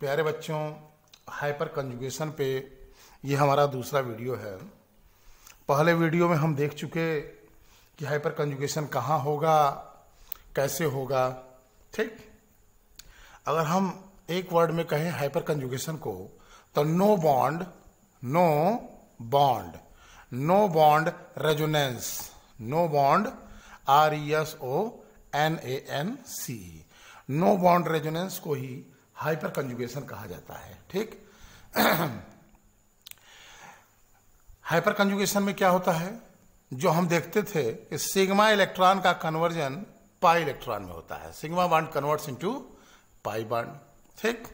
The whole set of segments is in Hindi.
प्यारे बच्चों हाइपर कंजुगेशन पे ये हमारा दूसरा वीडियो है पहले वीडियो में हम देख चुके कि हाइपर कंजुगेशन कहाँ होगा कैसे होगा ठीक अगर हम एक वर्ड में कहें हाइपर कंजुगेशन को तो no bond no bond no bond resonance no bond R E S O N A N C no bond resonance को ही हाइपर कंजुगेशन कहा जाता है ठीक हाइपर कंजुगेशन में क्या होता है जो हम देखते थे कि सिग्मा इलेक्ट्रॉन का कन्वर्जन पाई इलेक्ट्रॉन में होता है sigma bond converts into pi bond ठीक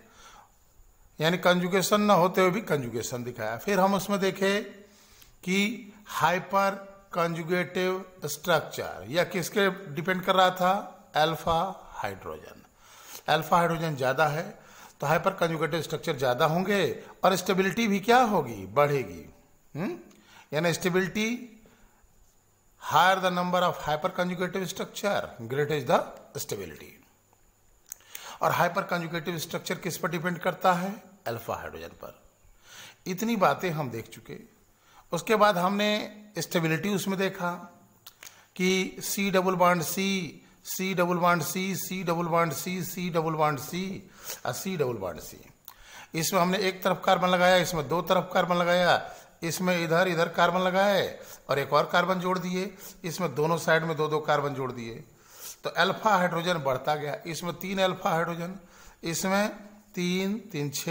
यानी कंजुगेशन न होते हुए भी कंजुगेशन दिखाया फिर हम उसमें देखे कि हाइपर कंजुगेटिव स्ट्रक्चर या किसके डिपेंड कर रहा था अल्फा हाइड्रोजन अल्फा हाइड्रोजन ज़्यादा है तो हाइपर कंजुकेटिव स्ट्रक्चर ज़्यादा होंगे और स्टेबिलिटी भी क्या होगी बढ़ेगी हम्म? यानी stability higher the number of hyper conjugative structure great is the stability और हाइपर कंजुगेटिव स्ट्रक्चर किस पर डिपेंड करता है अल्फा हाइड्रोजन पर इतनी बातें हम देख चुके उसके बाद हमने स्टेबिलिटी उसमें देखा कि C double bond C C double bond C C double bond C C double bond सी और सी डबल बाड सी इसमें हमने एक तरफ कार्बन लगाया इसमें दो तरफ कार्बन लगाया इसमें इधर इधर कार्बन लगाए और एक और कार्बन जोड़ दिए इसमें दोनों साइड में दो दो कार्बन जोड़ दिए तो अल्फा हाइड्रोजन बढ़ता गया इसमें तीन अल्फा हाइड्रोजन इसमें तीन तीन छः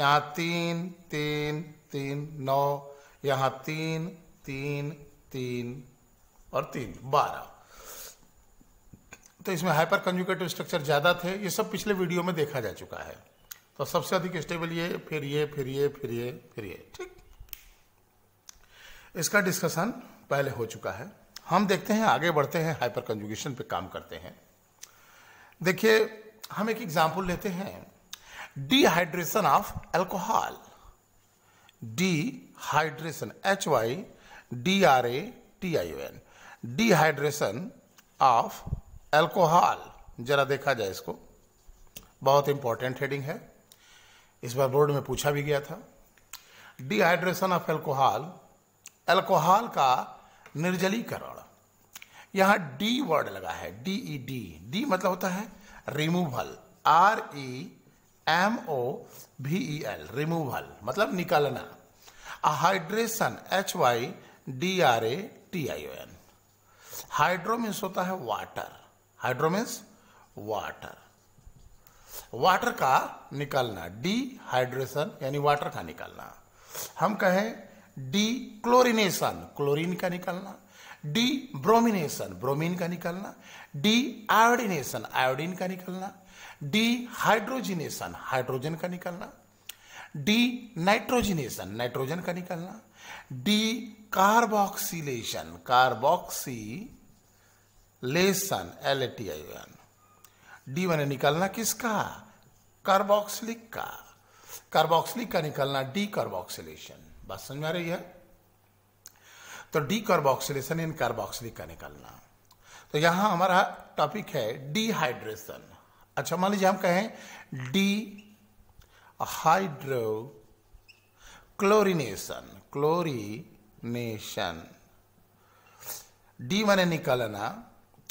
यहाँ तीन तीन तीन नौ यहाँ तीन तीन तीन और तीन बारह तो इसमें हाइपर कंजुकेटिव स्ट्रक्चर ज़्यादा थे ये सब पिछले वीडियो में देखा जा चुका है तो सबसे अधिक स्टेबल ये फिर ये फिर ये फिर ये फिर ये ठीक इसका डिस्कशन पहले हो चुका है हम देखते हैं आगे बढ़ते हैं हाइपर कंजुगेशन पे काम करते हैं देखिए हम एक एग्जाम्पल लेते हैं dehydration of alcohol dehydration H Y D R A T I N dehydration of alcohol जरा देखा जाए इसको बहुत इंपॉर्टेंट हेडिंग है इस बार बोर्ड में पूछा भी गया था डिहाइड्रेशन ऑफ अल्कोहल अल्कोहल का निर्जलीकरण यहां डी वर्ड लगा है डी ई डी डी मतलब होता है removal R E M O V E L removal मतलब निकालना hydration H Y D R A T I O N hydro means होता है water hydro means water water का निकालना हाइड्रेशन यानी वाटर का निकालना हम कहें डी क्लोरिनेशन क्लोरीन का निकालना डी ब्रोमिनेशन ब्रोमीन का निकालना डी आयोडिनेशन आयोडीन का निकालना डी हाइड्रोजिनेशन हाइड्रोजन का निकालना डी नाइट्रोजिनेशन नाइट्रोजन का निकालना decarboxylation carboxylation L A T I N D मैंने निकलना किसका कार्बोक्सिलिक का कार्बोक्सिलिक का निकलना डी कार्बोक्सिलेशन बात समझ में आ रही है तो डी कार्बोक्सिलेशन इन कार्बोक्सिलिक का निकलना तो यहां हमारा टॉपिक है डिहाइड्रेशन अच्छा मान लीजिए हम कहें dehydrochlorination chlorination D मैंने निकलना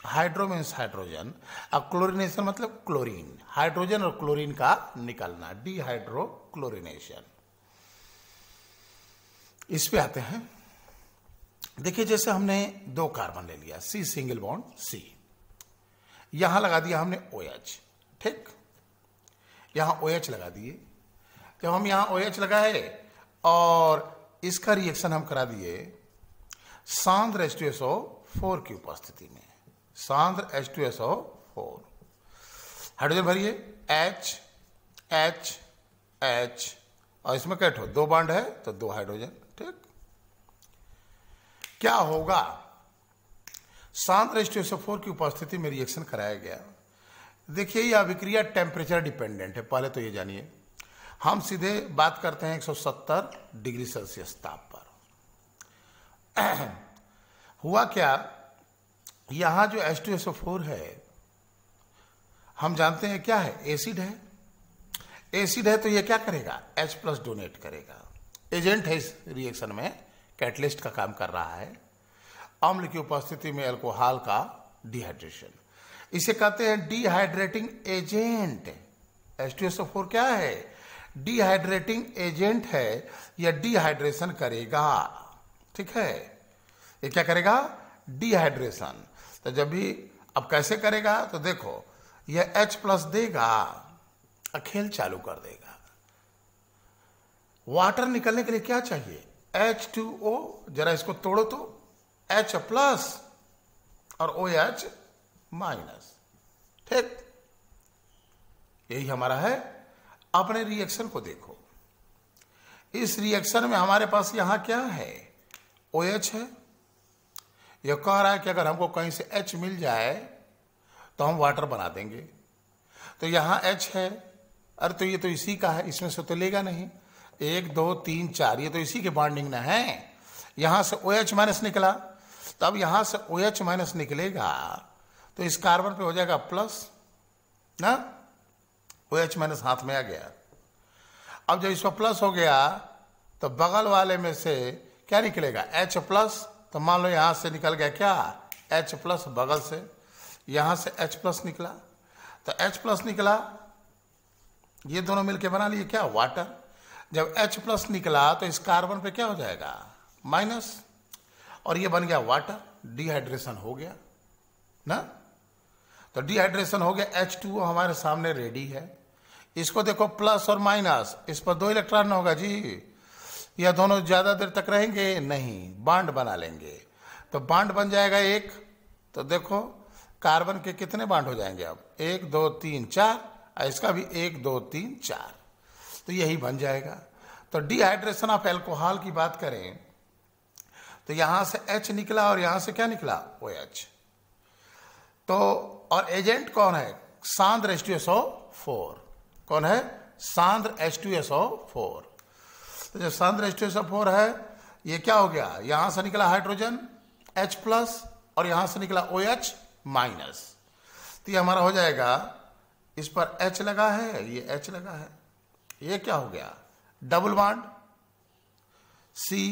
हाइड्रो मीन्स हाइड्रोजन और क्लोरिनेशन मतलब क्लोरीन हाइड्रोजन और क्लोरीन का निकलना डीहाइड्रो क्लोरिनेशन इस पे आते हैं देखिए जैसे हमने दो कार्बन ले लिया सी सिंगल बॉन्ड सी यहां लगा दिया हमने ओ एच ठीक यहां ओ एच लगा दिए जब हम यहां ओ एच लगाए और इसका रिएक्शन हम करा दिए सांद्र फोर की उपस्थिति में सांद्र H two S O four hydrogen भरिए एच एच एच और इसमें कैट हो दो बाड है तो दो हाइड्रोजन ठीक क्या होगा सांद्र H two S O four की उपस्थिति में रिएक्शन कराया गया देखिए यह अभिक्रिया टेम्परेचर डिपेंडेंट है पहले तो ये जानिए हम सीधे बात करते हैं 170 डिग्री सेल्सियस ताप पर हुआ क्या यहां जो फोर है हम जानते हैं क्या है एसिड है एसिड है तो ये क्या करेगा एच प्लस डोनेट करेगा एजेंट है इस रिएक्शन में कैटलिस्ट का काम कर रहा है अम्ल की उपस्थिति में अल्कोहल का डिहाइड्रेशन इसे कहते हैं डिहाइड्रेटिंग एजेंट फोर क्या है डिहाइड्रेटिंग एजेंट है या डिहाइड्रेशन करेगा ठीक है ये क्या करेगा डिहाइड्रेशन तो जब भी अब कैसे करेगा तो देखो यह एच प्लस देगा और खेल चालू कर देगा वाटर निकलने के लिए क्या चाहिए एच टू ओ जरा इसको तोड़ो तो एच प्लस और ओ एच माइनस ठीक यही हमारा है अपने रिएक्शन को देखो इस रिएक्शन में हमारे पास यहां क्या है ओ OH है ये कह रहा है कि अगर हमको कहीं से एच मिल जाए तो हम वाटर बना देंगे तो यहाँ एच है अरे तो ये तो इसी का है इसमें से तो लेगा नहीं एक दो तीन चार ये तो इसी के बॉन्डिंग ना है यहाँ से ओ एच माइनस निकला तो अब यहाँ से ओ एच माइनस निकलेगा तो इस कार्बन पे हो जाएगा प्लस ना ओ एच माइनस हाथ में आ गया अब जब इसमें प्लस हो गया तो बगल वाले में से क्या निकलेगा एच प्लस तो मान लो यहाँ से निकल गया क्या H प्लस बगल से यहाँ से H प्लस निकला तो H प्लस निकला ये दोनों मिलके बना लिए क्या वाटर जब H प्लस निकला तो इस कार्बन पे क्या हो जाएगा माइनस और ये बन गया वाटर डिहाइड्रेशन हो गया ना तो डिहाइड्रेशन हो गया एच टू हमारे सामने रेडी है इसको देखो प्लस और माइनस इस पर दो इलेक्ट्रॉन होगा जी या दोनों ज़्यादा देर तक रहेंगे नहीं बांड बना लेंगे तो बांड बन जाएगा एक तो देखो कार्बन के कितने बांड हो जाएंगे अब एक दो तीन चार इसका भी एक दो तीन चार तो यही बन जाएगा तो डिहाइड्रेशन ऑफ एल्कोहल की बात करें तो यहां से एच निकला और यहां से क्या निकला ओ एच तो और एजेंट कौन है सांद्र H two S O four कौन है सांद्र H two S O four तो जो सन रेस्टियो फोर है ये क्या हो गया यहां से निकला हाइड्रोजन H प्लस और यहां से निकला ओ एच माइनस तो ये हमारा हो जाएगा इस पर H लगा है ये H लगा है ये क्या हो गया double bond C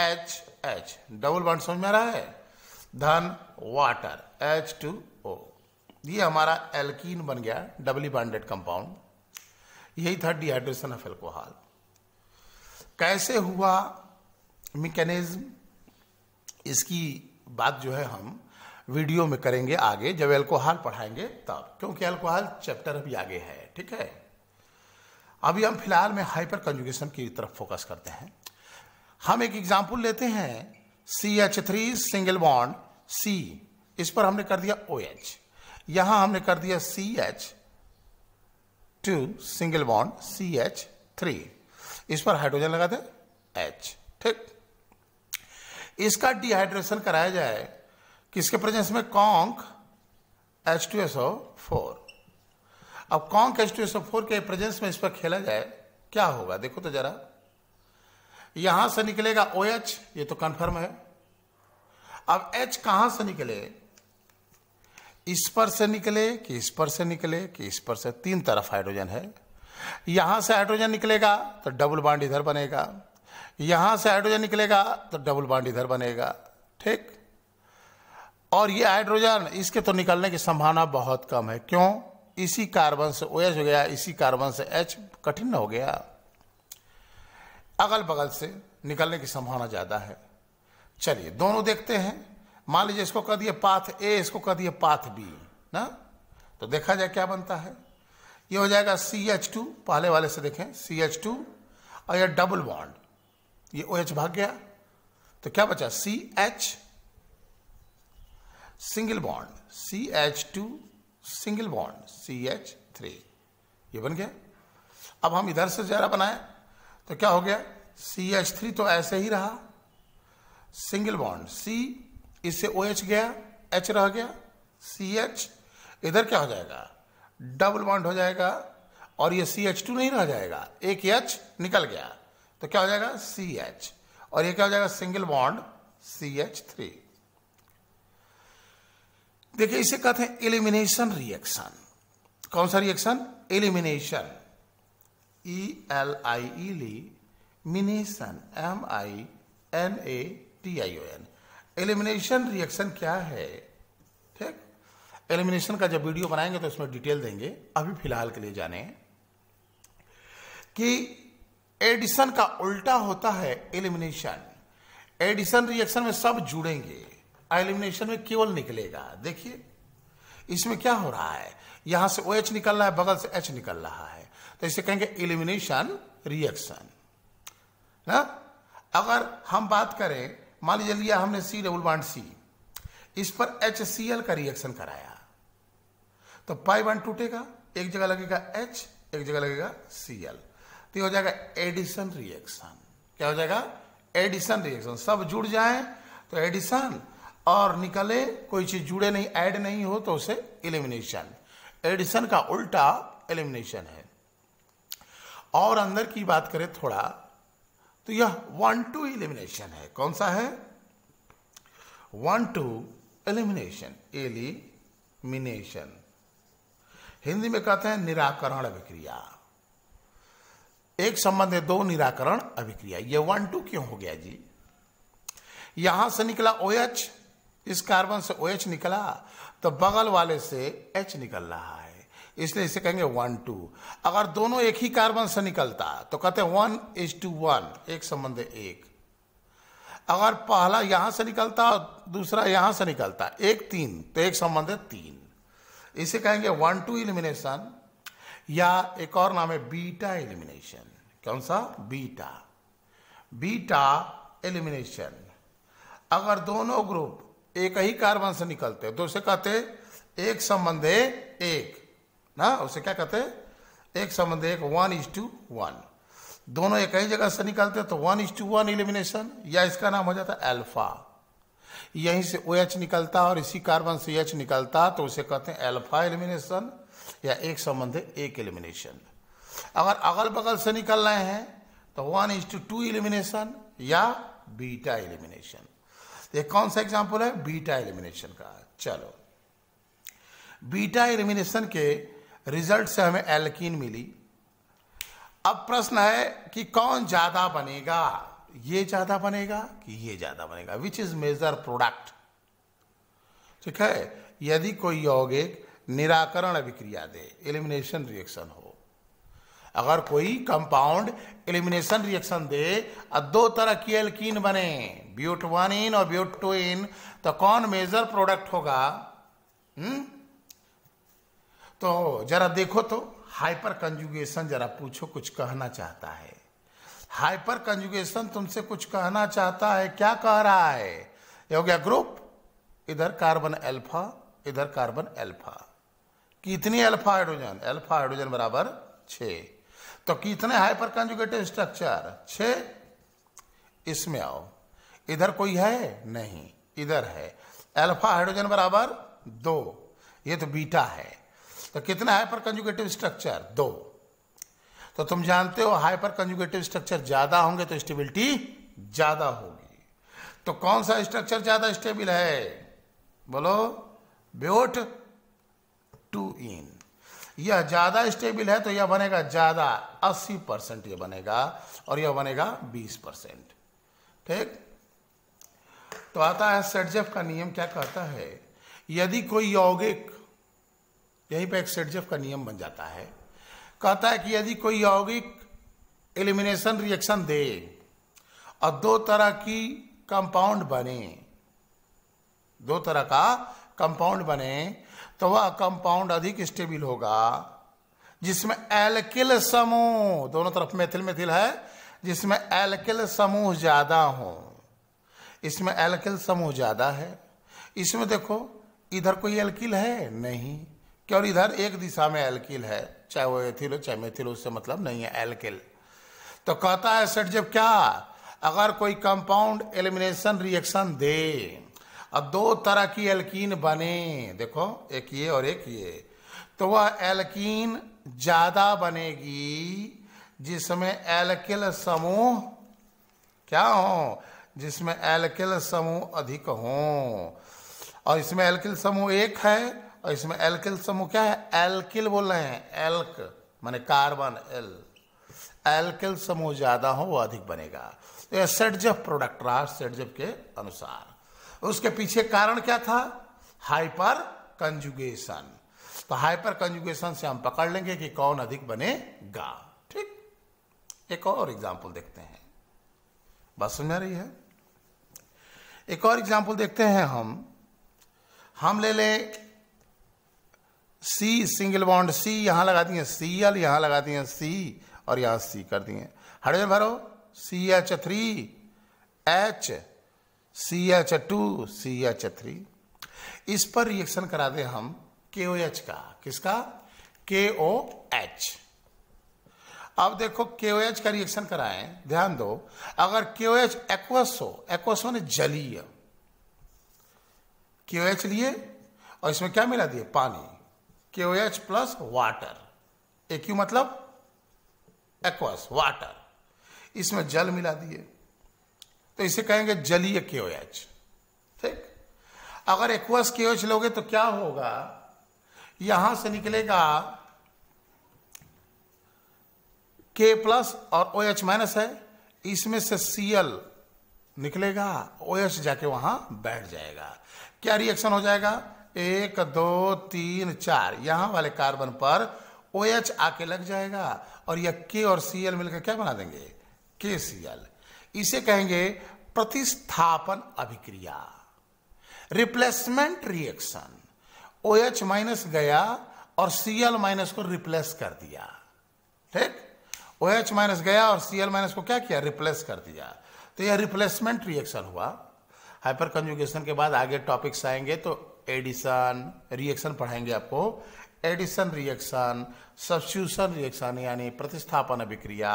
H H double बाड समझ में आ रहा है धन वाटर एच टू ओ ये हमारा एल्कीन बन गया डबली बॉन्डेड कंपाउंड यही था डिहाइड्रेशन ऑफ एल्कोहल कैसे हुआ मैकेनिज्म इसकी बात जो है हम वीडियो में करेंगे आगे जब एल्कोहल पढ़ाएंगे तब क्योंकि एल्कोहल चैप्टर अभी आगे है ठीक है अभी हम फिलहाल में हाइपर कंजुगेशन की तरफ फोकस करते हैं हम एक एग्जाम्पल लेते हैं C H three single bond C इस पर हमने कर दिया ओ एच यहां हमने कर दिया C H two single bond C H three इस पर हाइड्रोजन लगा दे एच ठीक इसका डिहाइड्रेशन कराया जाए किसके प्रेजेंस में conc H two S O four अब conc H two S O four के प्रेजेंस में इस पर खेला जाए क्या होगा देखो तो जरा यहां से निकलेगा ओ OH, एच ये तो कंफर्म है अब एच कहां से निकले इस पर से निकले कि इस पर से निकले कि इस पर से तीन तरफ हाइड्रोजन है यहां से हाइड्रोजन निकलेगा तो डबल बाउंड इधर बनेगा यहां से हाइड्रोजन निकलेगा तो डबल बाउंड इधर बनेगा ठीक और ये हाइड्रोजन इसके तो निकलने की संभावना बहुत कम है क्यों इसी कार्बन से ओ हो गया इसी कार्बन से एच कठिन हो गया अगल बगल से निकलने की संभावना ज़्यादा है चलिए दोनों देखते हैं मान लीजिए इसको कह दिए पाथ ए इसको कह दिए पाथ बी ना तो देखा जाए क्या बनता है ये हो जाएगा सी एच टू पहले वाले से देखें सी एच टू और यह डबल बॉन्ड ये ओ OH एच भाग गया तो क्या बचा C H single bond C H two single bond C H three ये बन गया अब हम इधर से जरा बनाए तो क्या हो गया सी एच थ्री तो ऐसे ही रहा सिंगल बॉन्ड सी इससे ओ OH गया एच रह गया सी एच इधर क्या हो जाएगा डबल बॉन्ड हो जाएगा और ये सी एच टू नहीं रह जाएगा एक एच निकल गया तो क्या हो जाएगा सी एच और ये क्या हो जाएगा single bond C H three देखिए इसे कहते हैं एलिमिनेशन रिएक्शन कौन सा reaction elimination E L I elimination M I N A T I O N elimination reaction क्या है ठीक एलिमिनेशन का जब वीडियो बनाएंगे तो उसमें डिटेल देंगे अभी फिलहाल के लिए जाने कि एडिशन का उल्टा होता है एलिमिनेशन एडिशन रिएक्शन में सब जुड़ेंगे एलिमिनेशन में केवल निकलेगा देखिए इसमें क्या हो रहा है यहां से ओ OH निकल रहा है बगल से एच निकल रहा है तो इसे कहेंगे एलिमिनेशन रिएक्शन ना अगर हम बात करें मान लीजिए लिया हमने सी डबल बॉन्ड सी इस पर एच सी एल का रिएक्शन कराया तो पाई बॉन्ड टूटेगा एक जगह लगेगा एच एक जगह लगेगा सी एल तो हो जाएगा एडिशन रिएक्शन क्या हो जाएगा एडिशन रिएक्शन सब जुड़ जाए तो एडिशन और निकले कोई चीज जुड़े नहीं ऐड नहीं हो तो उसे एलिमिनेशन एडिशन का उल्टा एलिमिनेशन है और अंदर की बात करें थोड़ा तो यह वन टू एलिमिनेशन है कौन सा है one two elimination elimination Hindi में कहते हैं निराकरण अभिक्रिया एक संबंध है दो निराकरण अभिक्रिया यह वन टू क्यों हो गया जी यहां से निकला ओ OH, इस कार्बन से ओ OH निकला तो बगल वाले से एच निकल रहा है इसलिए इसे कहेंगे वन टू अगर दोनों एक ही कार्बन से निकलता तो कहते वन इज टू वन एक संबंध एक अगर पहला यहां से निकलता और दूसरा यहां से निकलता एक तीन तो एक संबंध है तीन इसे कहेंगे वन टू इलिमिनेशन या एक और नाम है बीटा एलिमिनेशन कौन सा बीटा बीटा एलिमिनेशन अगर दोनों ग्रुप एक ही कार्बन से निकलते तो उसे कहते एक संबंध है एक ना उसे क्या कहते हैं एक संबंध एक वन इज टू वन दोनों एक ही जगह से निकलते हैं तो one is two one elimination या इसका नाम हो जाता है एल्फा यहीं से ओ OH निकलता और इसी कार्बन से एच निकलता तो उसे कहते हैं एल्फा इलिमिनेशन या एक संबंध एक इलिमिनेशन अगर अगल बगल से निकल रहे हैं तो one is two two elimination या बीटा इलिमिनेशन ये कौन सा एग्जाम्पल है बीटा इलिमिनेशन का चलो बीटा इलिमिनेशन के रिजल्ट से हमें एल्किन मिली अब प्रश्न है कि कौन ज़्यादा बनेगा ये ज़्यादा बनेगा कि ये ज़्यादा बनेगा विच इज़ मेजर प्रोडक्ट ठीक है यदि कोई यौगिक निराकरण अभिक्रिया दे एलिमिनेशन रिएक्शन हो अगर कोई कंपाउंड एलिमिनेशन रिएक्शन दे और दो तरह की एल्कीन बने ब्यूट वन इन और ब्यूट टू इन तो कौन मेजर प्रोडक्ट होगा हुँ? हम्म? तो जरा देखो तो हाइपर कंजुगेशन जरा पूछो कुछ कहना चाहता है हाइपर कंजुगेशन तुमसे कुछ कहना चाहता है क्या कह रहा है हो गया ग्रुप इधर कार्बन अल्फा इधर कार्बन अल्फा कितनी अल्फा हाइड्रोजन अल्फा हाइड्रोजन बराबर छ तो कितने हाइपर कंजुगेटिव स्ट्रक्चर छ इसमें आओ इधर कोई है नहीं इधर है अल्फा हाइड्रोजन बराबर दो ये तो बीटा है तो कितना हाइपर कंजुगेटिव स्ट्रक्चर दो तो तुम जानते हो हाइपर कंजुगेटिव स्ट्रक्चर ज़्यादा होंगे तो स्टेबिलिटी ज़्यादा होगी तो कौन सा स्ट्रक्चर ज़्यादा स्टेबल है बोलो ब्योट टू इन यह ज़्यादा स्टेबल है तो यह बनेगा ज़्यादा 80 परसेंट यह बनेगा और यह बनेगा 20 परसेंट ठीक तो आता है सेटजेफ का नियम क्या कहता है यदि कोई यौगिक यहीं पर एक का नियम बन जाता है कहता है कि यदि कोई यौगिक एलिमिनेशन रिएक्शन दे और दो तरह की कंपाउंड बने दो तरह का कंपाउंड बने तो वह कंपाउंड अधिक स्टेबल होगा जिसमें एल्किल समूह दोनों तरफ मेथिल मेथिल है जिसमें एल्किल समूह ज्यादा हो इसमें एल्किल समूह ज्यादा है इसमें देखो इधर कोई एल्किल है नहीं और इधर एक दिशा में एल्किल है चाहे वो एथिल हो चाहे मेथिल उससे मतलब नहीं है एल्किल तो कहता है सेट जब क्या अगर कोई कंपाउंड एलिमिनेशन रिएक्शन दे और दो तरह की एल्कीन बने देखो एक ये और एक ये तो वह एल्कीन ज़्यादा बनेगी जिसमें एल्किल समूह क्या हो जिसमें एल्किल समूह अधिक हो और इसमें एल्किल समूह एक है और इसमें एल्किल समूह क्या है एल्किल बोल रहे हैं एल्क माने कार्बन एल एल्किल समूह ज़्यादा हो वो अधिक बनेगा तो यह सेटजफ प्रोडक्ट रहा सेटजफ के अनुसार उसके पीछे कारण क्या था हाइपर कंजुगेशन तो हाइपर कंजुगेशन से हम पकड़ लेंगे कि कौन अधिक बनेगा ठीक एक और एग्जाम्पल देखते हैं बात समझ रही है एक और एग्जाम्पल देखते हैं हम हम ले लें सी सिंगल बॉन्ड सी यहाँ लगा दिए सी एल यहाँ लगा दिए सी और यहाँ सी कर दिए हड़े भरो C H three H C H two C H three इस पर रिएक्शन करा दे हम के ओ एच का किसका के ओ एच अब देखो के ओ एच का रिएक्शन कराएं ध्यान दो अगर के ओ एच एक्वस हो एक्वस ने जलीय के ओ एच लिए और इसमें क्या मिला दिए पानी K O H plus water A Q मतलब एक्वस वाटर इसमें जल मिला दिए तो इसे कहेंगे जलीय के ओ एच ठीक अगर एक्वस के ओ एच लोगे तो क्या होगा यहां से निकलेगा के प्लस और ओ एच माइनस है इसमें से सी एल निकलेगा ओ एच जाके वहां बैठ जाएगा क्या रिएक्शन हो जाएगा एक दो तीन चार यहां वाले कार्बन पर ओ एच आके लग जाएगा और यह के और सी एल मिलकर क्या बना देंगे के सी एल इसे कहेंगे प्रतिस्थापन अभिक्रिया replacement reaction O H minus गया और सी एल माइनस को रिप्लेस कर दिया ठीक ओ एच माइनस गया और सी एल माइनस को क्या किया रिप्लेस कर दिया तो यह रिप्लेसमेंट रिएक्शन हुआ हाइपर कंजुगेशन के बाद आगे टॉपिक्स आएंगे तो एडिशन रिएक्शन पढ़ाएंगे आपको एडिशन रिएक्शन सब्स्टिट्यूशन रिएक्शन यानी प्रतिस्थापन अभिक्रिया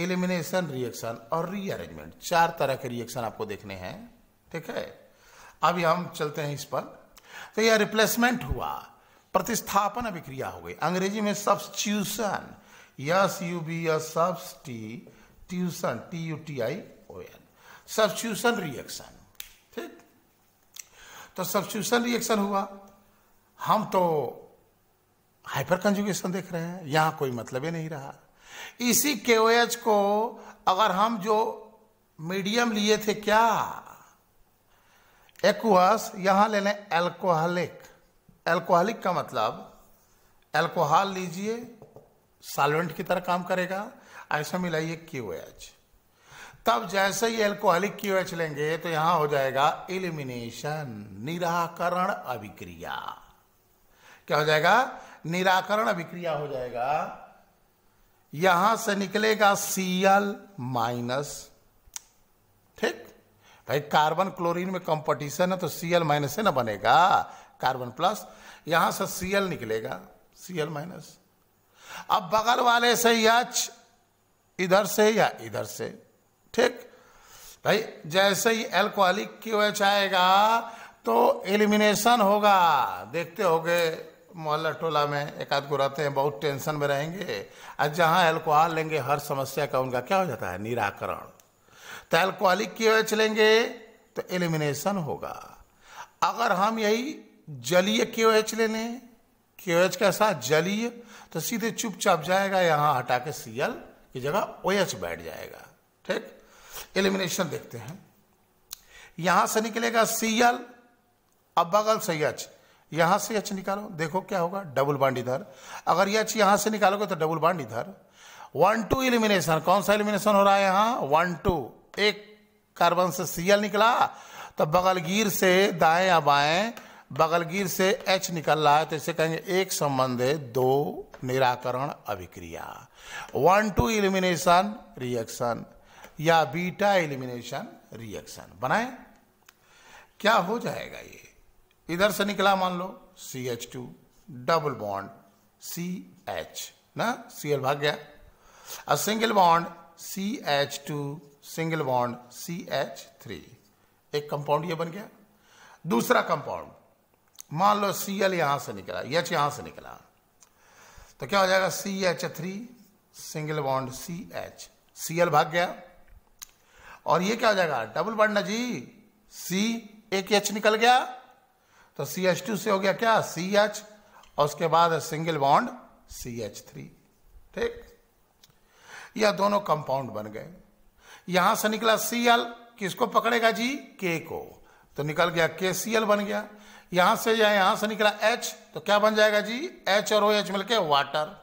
एलिमिनेशन रिएक्शन और रीअरेंजमेंट चार तरह के रिएक्शन आपको देखने हैं ठीक है अभी हम चलते हैं इस पर तो यह रिप्लेसमेंट हुआ प्रतिस्थापन अभिक्रिया हो गई अंग्रेजी में substitution S U B T tuition T U T I O N substitution reaction तो सब्सिट्यूशन रिएक्शन हुआ हम तो हाइपर कंजुगेशन देख रहे हैं यहां कोई मतलब ही नहीं रहा इसी के को अगर हम जो मीडियम लिए थे क्या एक्वस यहां ले लें एल्कोहलिक एल्कोहलिक का मतलब एल्कोहल लीजिए सॉल्वेंट की तरह काम करेगा ऐसा मिलाइए क्यू एच तब जैसे ही एल्कोहलिक क्यू एच लेंगे तो यहां हो जाएगा इलिमिनेशन निराकरण अभिक्रिया क्या हो जाएगा निराकरण अभिक्रिया हो जाएगा यहां से निकलेगा सीएल माइनस ठीक भाई कार्बन क्लोरीन में कंपटीशन है तो सीएल माइनस है ना बनेगा कार्बन प्लस यहां से सीएल निकलेगा सीएल माइनस अब बगल वाले से एच इधर से या इधर से ठीक भाई जैसे ही एल्कोहलिक क्यू एच आएगा तो एलिमिनेशन होगा देखते गए मोहल्ला टोला में एक आध को रहते हैं बहुत टेंशन में रहेंगे और जहाँ एल्कोहल लेंगे हर समस्या का उनका क्या हो जाता है निराकरण तो एल्कोहलिक क्यू एच लेंगे तो एलिमिनेशन होगा अगर हम यही जलीय क्यू एच ले लें क्यू एच के साथ जलीय तो सीधे चुपचाप जाएगा यहाँ हटा के सीएल की जगह ओ एच बैठ जाएगा ठीक एलिमिनेशन देखते हैं यहां से निकलेगा सीएल अब बगल से एच यहां से एच निकालो देखो क्या होगा डबल बांड इधर अगर एच यहां से निकालोगे तो डबल बांड इधर वन टू इलिमिनेशन कौन सा इलिमिनेशन हो रहा है यहां वन टू एक कार्बन से सीएल निकला तो बगलगीर से दाएं या बाएं बगलगीर से एच निकल रहा है तो इसे कहेंगे एक संबंध है दो निराकरण अभिक्रिया वन टू इलिमिनेशन रिएक्शन या बीटा एलिमिनेशन रिएक्शन बनाए क्या हो जाएगा ये इधर से निकला मान लो C H two double bond C H ना सी एल भाग गया और single bond C H two single bond C H three एक कंपाउंड ये बन गया दूसरा कंपाउंड मान लो सी एल यहां से निकला एच यहां से निकला तो क्या हो जाएगा C H three single bond C H C L भाग गया और ये क्या हो जाएगा डबल बॉन्ड ना जी सी एक एच निकल गया तो सी एच टू से हो गया क्या सी एच और उसके बाद single bond C H three ठीक यह दोनों कंपाउंड बन गए यहां से निकला सी एल किसको पकड़ेगा जी के को तो निकल गया के सी एल बन गया यहां से या यहां से निकला एच तो क्या बन जाएगा जी एच और ओ एच मिलकर water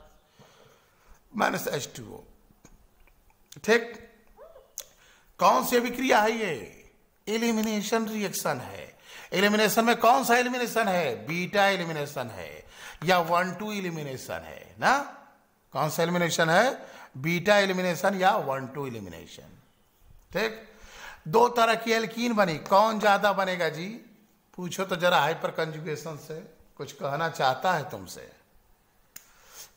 minus H two O ठीक कौन सी अभिक्रिया है ये एलिमिनेशन रिएक्शन है एलिमिनेशन में कौन सा एलिमिनेशन है बीटा एलिमिनेशन है या वन टू एलिमिनेशन है ना कौन सा एलिमिनेशन है बीटा एलिमिनेशन या वन टू एलिमिनेशन ठीक दो तरह की एल्कीन बनी कौन ज्यादा बनेगा जी पूछो तो जरा हाइपर कंजुगेशन से कुछ कहना चाहता है तुमसे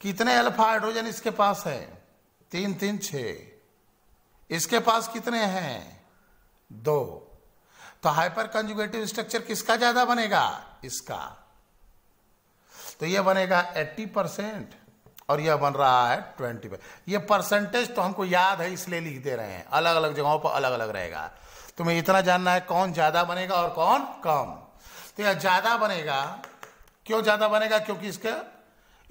कितने अल्फा हाइड्रोजन इसके पास है तीन तीन छे इसके पास कितने हैं दो तो हाइपर कंजुगेटिव स्ट्रक्चर किसका ज्यादा बनेगा इसका तो यह बनेगा 80 परसेंट और यह बन रहा है 20 परसेंट यह परसेंटेज तो हमको याद है इसलिए लिख दे रहे हैं अलग अलग जगहों पर अलग अलग रहेगा तुम्हें इतना जानना है कौन ज़्यादा बनेगा और कौन कम तो यह ज़्यादा बनेगा क्यों ज़्यादा बनेगा क्योंकि इसका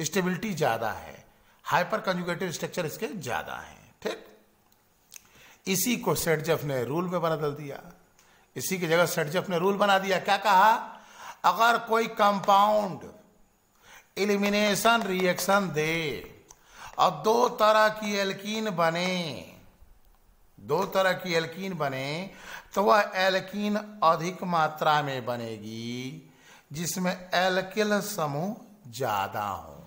स्टेबिलिटी ज़्यादा है हाइपर कंजुगेटिव स्ट्रक्चर इसके ज़्यादा है ठीक इसी को सेठजफ ने रूल में बदल दिया इसी की जगह सेटजफ ने रूल बना दिया क्या कहा अगर कोई कंपाउंड एलिमिनेशन रिएक्शन दे और दो तरह की एल्कीन बने दो तरह की एल्कीन बने तो वह एल्कीन अधिक मात्रा में बनेगी जिसमें एल्किल समूह ज्यादा हो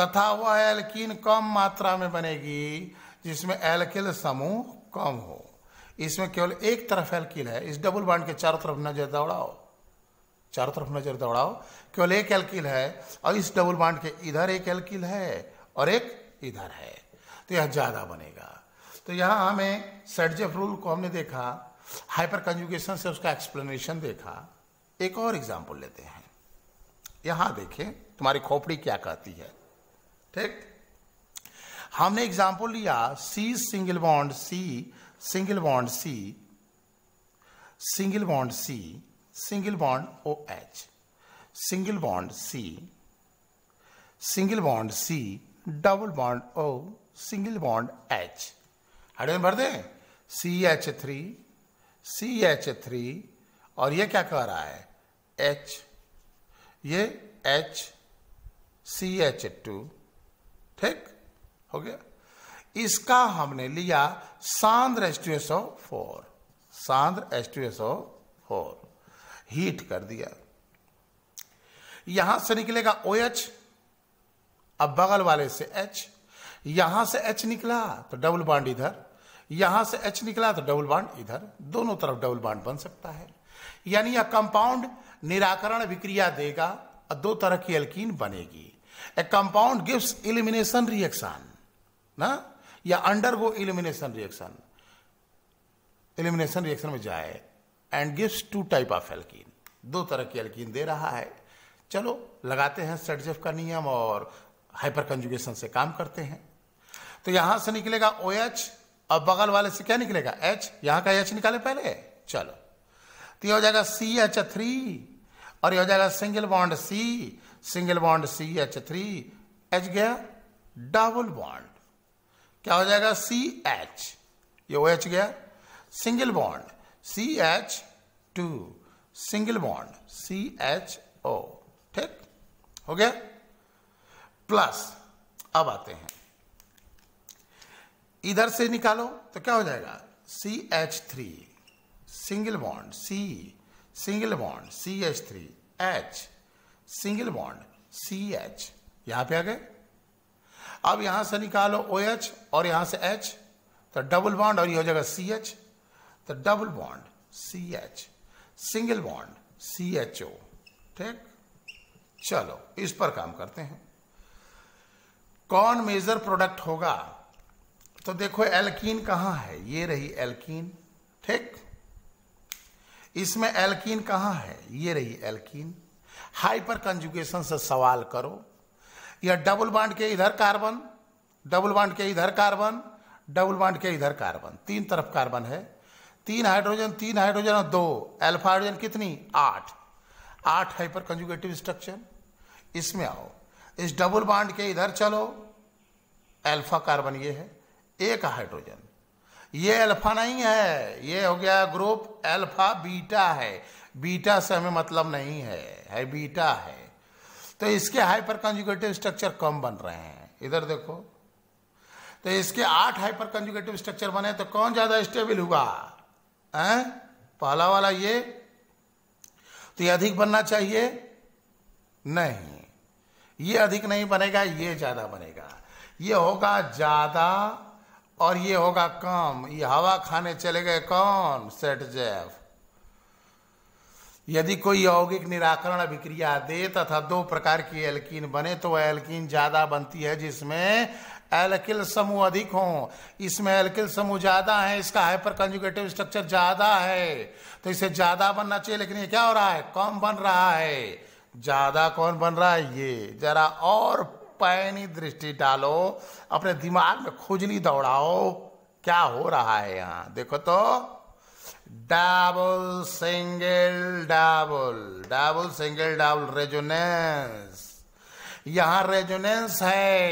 तथा वह एल्कीन कम मात्रा में बनेगी जिसमें एल्किल समूह कम हो इसमें केवल एक तरफ एल्किल है इस डबल बाड के चारों तरफ नजर दौड़ाओ चारों तरफ नजर दौड़ाओ केवल एक एल्किल है और इस डबल बाड के इधर एक एल्किल है और एक इधर है तो यह ज़्यादा बनेगा तो यहां हमें सेटजेफ रूल को हमने देखा हाइपर कंजुगेशन से उसका एक्सप्लेनेशन देखा एक और एग्जाम्पल लेते हैं यहां देखें तुम्हारी खोपड़ी क्या कहती है ठीक हमने एग्जाम्पल लिया C single bond C single bond C single bond C single bond O H single bond C single bond C double bond O single bond H hydrogen भर दें C H three C H three और ये क्या कह रहा है एच ये एच सी एच टू ठीक हो गया इसका हमने लिया सांद्र S two S O four सांद्र S two S O four heat कर दिया यहां से निकलेगा ओ एच अब बगल वाले से एच यहां से एच निकला तो डबल बाड इधर यहां से एच निकला तो डबल बाड इधर दोनों तरफ डबल बाड बन सकता है यानी यह कंपाउंड निराकरण विक्रिया देगा और दो तरह की एल्कीन बनेगी A compound gives elimination reaction ना या undergo elimination reaction elimination reaction में जाए and gives two type of alkene दो तरह की एल्किन दे रहा है चलो लगाते हैं सेटजेफ का नियम और हाइपर कंजुगेशन से काम करते हैं तो यहां से निकलेगा ओ एच और बगल वाले से क्या निकलेगा एच यहां का एच निकाले पहले चलो तो यह हो जाएगा सी एच थ्री और यह हो जाएगा single bond C single bond C H three H गया डबल बॉन्ड क्या हो जाएगा सी एच ये ओ एच गया single bond C H two single bond C H O ठीक हो गया प्लस अब आते हैं इधर से निकालो तो क्या हो जाएगा C H three single bond C single bond C H three H single bond C H यहां पे आ गए अब यहां से निकालो ओ OH और यहां से एच तो डबल बॉन्ड और ये हो जाएगा सी एच तो double bond C H single bond C H O ठीक चलो इस पर काम करते हैं कौन मेजर प्रोडक्ट होगा तो देखो एल्कीन कहां है ये रही एल्कीन ठीक इसमें एल्कीन कहां है ये रही एल्कीन हाइपर कंजुगेशन से सवाल करो या डबल बांड के इधर कार्बन डबल बांड के इधर कार्बन डबल बांड के इधर कार्बन तीन तरफ कार्बन है तीन हाइड्रोजन तीन हाइड्रोजन और दो अल्फा हाइड्रोजन कितनी आठ आठ हाइपर कंजुगेटिव स्ट्रक्चर इसमें आओ इस डबल बांड के इधर चलो अल्फा कार्बन ये है एक हाइड्रोजन ये अल्फा नहीं है ये हो गया ग्रुप अल्फा बीटा है बीटा से हमें मतलब नहीं है है बीटा है तो इसके हाइपर कंजुगेटिव स्ट्रक्चर कम बन रहे हैं इधर देखो तो इसके आठ हाइपर कंजुगेटिव स्ट्रक्चर बने तो कौन ज्यादा स्टेबल हुआ पहला वाला ये तो ये अधिक बनना चाहिए नहीं ये अधिक नहीं बनेगा ये ज्यादा बनेगा ये होगा ज्यादा और ये होगा कम ये हवा खाने चले गए कौन सेट जेफ यदि कोई यौगिक निराकरण अभिक्रिया दे तथा दो प्रकार की एल्किन बने तो वह एल्किन ज्यादा बनती है जिसमें एल्किल समूह अधिक हो इसमें एल्किल समूह ज्यादा है इसका हाइपर कंजुगेटिव स्ट्रक्चर ज्यादा है तो इसे ज्यादा बनना चाहिए लेकिन ये क्या हो रहा है कम बन रहा है ज्यादा कौन बन रहा है ये जरा और पैनी दृष्टि डालो अपने दिमाग में खुजली दौड़ाओ क्या हो रहा है यहाँ देखो तो double single double double single double resonance यहां रेजोनेंस है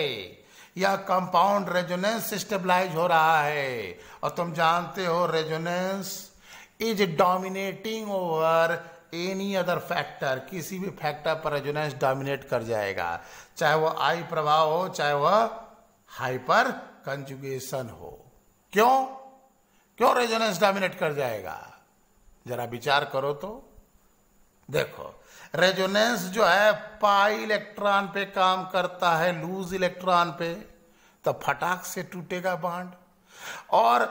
यह कंपाउंड रेजोनेंस स्टेबलाइज हो रहा है और तुम जानते हो resonance is dominating over any other factor किसी भी फैक्टर पर रेजोनेंस डोमिनेट कर जाएगा चाहे वह आई प्रभाव हो चाहे वह हाइपर कंजुगेशन हो क्यों क्यों रेजोनेंस डोमिनेट कर जाएगा जरा विचार करो तो देखो रेजोनेंस जो है पाई इलेक्ट्रॉन पे काम करता है लूज इलेक्ट्रॉन पे तो फटाक से टूटेगा बांड और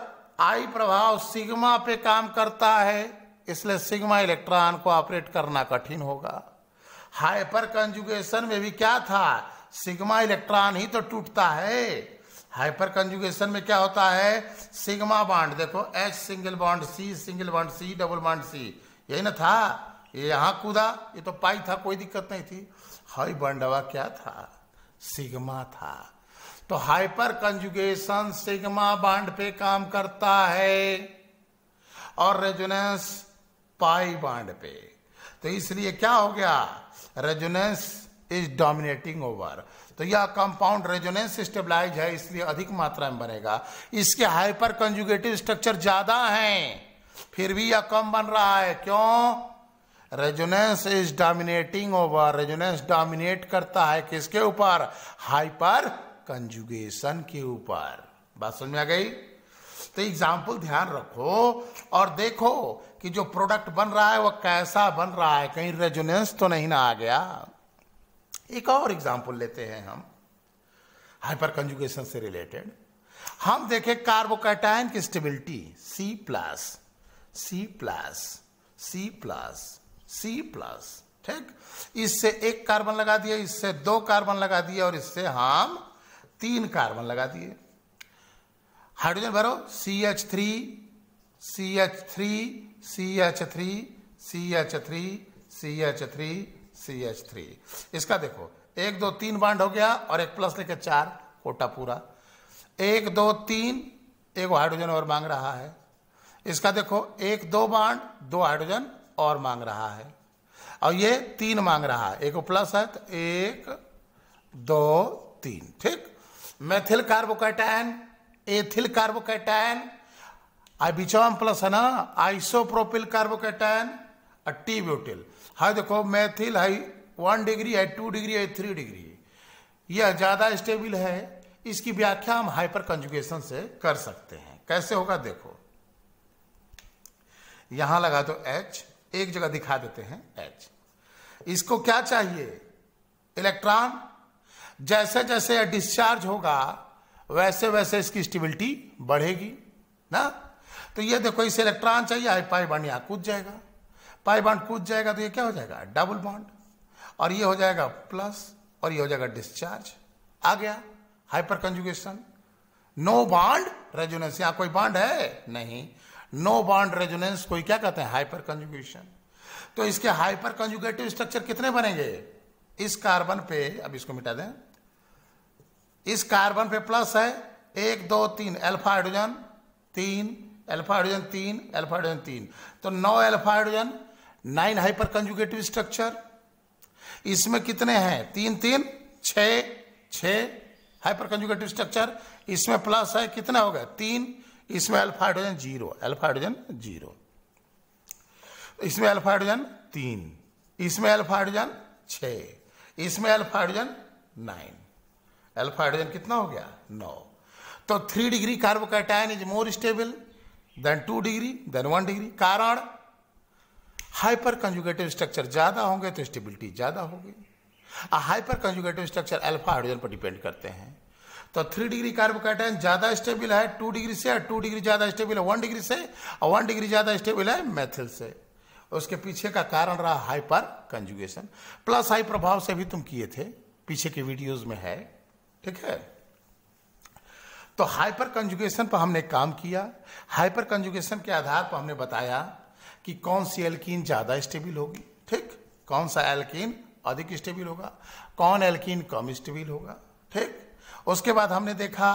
आई प्रभाव सिग्मा पे काम करता है इसलिए सिग्मा इलेक्ट्रॉन को ऑपरेट करना कठिन होगा हाइपर कंजुगेशन में भी क्या था सिग्मा इलेक्ट्रॉन ही तो टूटता है हाइपर कंजुगेशन में क्या होता है सिग्मा बॉन्ड देखो H single bond C single bond C double bond C यही ना था ये यहाँ कूदा ये तो पाई था कोई दिक्कत नहीं थी हाई बॉन्डवा क्या था सिग्मा था तो हाइपर कंजुगेशन सिग्मा बॉन्ड पे काम करता है और रेजुनेंस पाई बाड पे तो इसलिए क्या हो गया रेजुनेंस इज डोमिनेटिंग ओवर तो यह कंपाउंड रेजोनेंस स्टेबलाइज है इसलिए अधिक मात्रा में बनेगा इसके हाइपर कंजुगेटिव स्ट्रक्चर ज्यादा हैं फिर भी यह कम बन रहा है क्यों resonance is dominating over resonance dominate करता है किसके ऊपर हाइपर कंजुगेशन के ऊपर बात समझ में आ गई तो एग्जाम्पल ध्यान रखो और देखो कि जो प्रोडक्ट बन रहा है वह कैसा बन रहा है कहीं रेजोनेंस तो नहीं ना आ गया एक और एग्जाम्पल लेते हैं हम हाइपर कंजुगेशन से रिलेटेड हम देखें कार्बोकैटाइन की stability C plus C plus C plus C plus ठीक इससे एक कार्बन लगा दिया इससे दो कार्बन लगा दिए और इससे हम तीन कार्बन लगा दिए हाइड्रोजन भरो C H three C H three C H three C H three C H three C H three इसका देखो एक दो तीन बांड हो गया और एक प्लस लेके चार कोटा पूरा एक दो तीन एक हाइड्रोजन और मांग रहा है इसका देखो एक दो बांड दो हाइड्रोजन और मांग रहा है और ये तीन मांग रहा है एक प्लस है तो एक दो तीन ठीक मैथिल कार्बोकैटाइन एथिल कार्बोकैटाइन आई बीचवा प्लस है ना isopropyl carbocation uh T butyl हाई देखो मैथिल है वन डिग्री है टू डिग्री है थ्री डिग्री यह ज़्यादा स्टेबल है इसकी व्याख्या हम हाइपर कंजुगेशन से कर सकते हैं कैसे होगा देखो यहां लगा दो तो एच एक जगह दिखा देते हैं एच इसको क्या चाहिए इलेक्ट्रॉन जैसे जैसे यह डिस्चार्ज होगा वैसे वैसे इसकी स्टेबिलिटी बढ़ेगी ना तो यह देखो इसे इलेक्ट्रॉन चाहिए हाई पाई बन यहां कूद जाएगा पाई बॉन्ड कूद जाएगा तो ये क्या हो जाएगा डबल बॉन्ड और ये हो जाएगा प्लस और ये हो जाएगा डिस्चार्ज आ गया hyper conjugation no bond resonance यहां कोई बॉन्ड है नहीं नो बॉन्ड रेजोनेंस कोई क्या कहते हैं हाइपर कंजुगेशन तो इसके हाइपर कंजुगेटिव स्ट्रक्चर कितने बनेंगे इस कार्बन पे अब इसको मिटा दें इस कार्बन पे प्लस है एक दो तीन अल्फा हाइड्रोजन तीन अल्फा हाइड्रोजन तीन अल्फा हाइड्रोजन तीन तो नौ alpha hydrogen nine hyper conjugative structure इसमें कितने हैं तीन तीन छ छ हाइपर कंजुगेटिव स्ट्रक्चर इसमें प्लस है कितना हो गया तीन इसमें alpha hydrogen zero alpha hydrogen zero इसमें अल्फा हाइड्रोजन तीन इसमें अल्फा हाइड्रोजन छ इसमें alpha hydrogen nine alpha hydrogen कितना हो गया नौ तो three degree carbocation is more stable then two degree then one degree कारण हाइपर कंजुगेटिव स्ट्रक्चर ज़्यादा होंगे तो स्टेबिलिटी ज़्यादा होगी hyper conjugative structure alpha hydrogen पर डिपेंड करते हैं तो थ्री डिग्री कार्बोकैटाइन ज़्यादा स्टेबल है टू डिग्री से टू डिग्री ज़्यादा स्टेबल है वन डिग्री से और वन डिग्री ज़्यादा स्टेबल है मैथिल से उसके पीछे का कारण रहा हाइपर कंजुगेशन प्लस हाई प्रभाव से भी तुम किए थे पीछे के वीडियोज में है ठीक है तो हाइपर कंजुगेशन पर हमने काम किया हाइपर कंजुगेशन के आधार पर हमने बताया कि कौन सी एल्कीन ज़्यादा स्टेबल होगी ठीक कौन सा एल्कीन अधिक स्टेबल होगा कौन एल्कीन कम स्टेबल होगा ठीक उसके बाद हमने देखा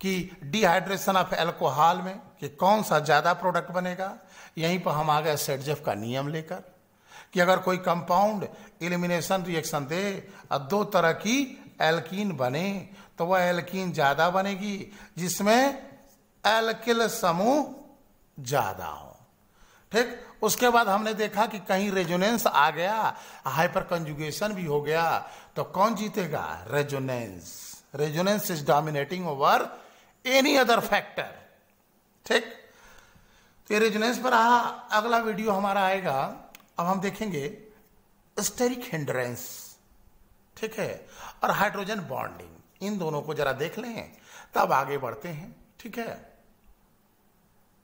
कि डिहाइड्रेशन ऑफ एल्कोहल में कि कौन सा ज़्यादा प्रोडक्ट बनेगा यहीं पर हम आ गए सेटजेफ का नियम लेकर कि अगर कोई कंपाउंड एलिमिनेशन रिएक्शन दे और दो तरह की एल्कीन बने तो वह एल्कीन ज़्यादा बनेगी जिसमें एल्किल समूह ज़्यादा हो ठीक उसके बाद हमने देखा कि कहीं रेजोनेंस आ गया हाइपर कंजुगेशन भी हो गया तो कौन जीतेगा resonance resonance is dominating over any other factor ठीक तो रेजोनेंस पर रहा अगला वीडियो हमारा आएगा अब हम देखेंगे स्टेरिक हिंड्रेंस ठीक है और हाइड्रोजन बॉन्डिंग इन दोनों को जरा देख लें तब आगे बढ़ते हैं ठीक है